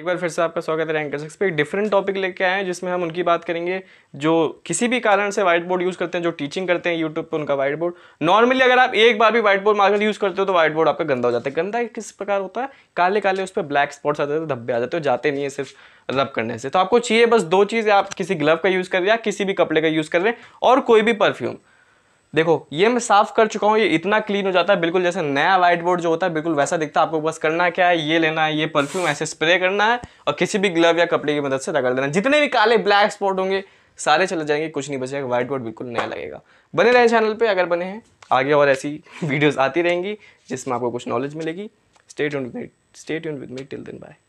एक बार फिर से आपका स्वागत है रैंकर सिक्स पे एक डिफरेंट टॉपिक लेके आए हैं जिसमें हम उनकी बात करेंगे जो किसी भी कारण से व्हाइट बोर्ड यूज़ करते हैं जो टीचिंग करते हैं यूट्यूब पे उनका व्हाइट बोर्ड नॉर्मली अगर आप एक बार भी व्हाइट बोर्ड मार्केट यूज़ करते हो तो व्हाइट बोर्ड आपका गंदा हो जाता है गंदा किस प्रकार होता है काले काले उस पर ब्लैक स्पॉट्स आते हैं तो धब्बे आ जाते हो तो जाते नहीं है सिर्फ रब करने से तो आपको चाहिए बस दो चीज़ आप किसी ग्लव का यूज़ कर रहे हैं या किसी भी कपड़े का यूज़ कर रहे हैं और कोई भी परफ्यूम देखो ये मैं साफ कर चुका हूँ ये इतना क्लीन हो जाता है बिल्कुल जैसे नया वाइट बोर्ड जो होता है बिल्कुल वैसा दिखता है आपको बस करना क्या है ये लेना है ये परफ्यूम ऐसे स्प्रे करना है और किसी भी ग्लव या कपड़े की मदद से रगड़ देना जितने भी काले ब्लैक स्पॉट होंगे सारे चले जाएंगे कुछ नहीं बचेगा व्हाइट बोर्ड बिल्कुल नया लगेगा बने रहें चैनल पर अगर बने हैं आगे और ऐसी वीडियोज़ आती रहेंगी जिसमें आपको कुछ नॉलेज मिलेगी stay with me stay with me till then bye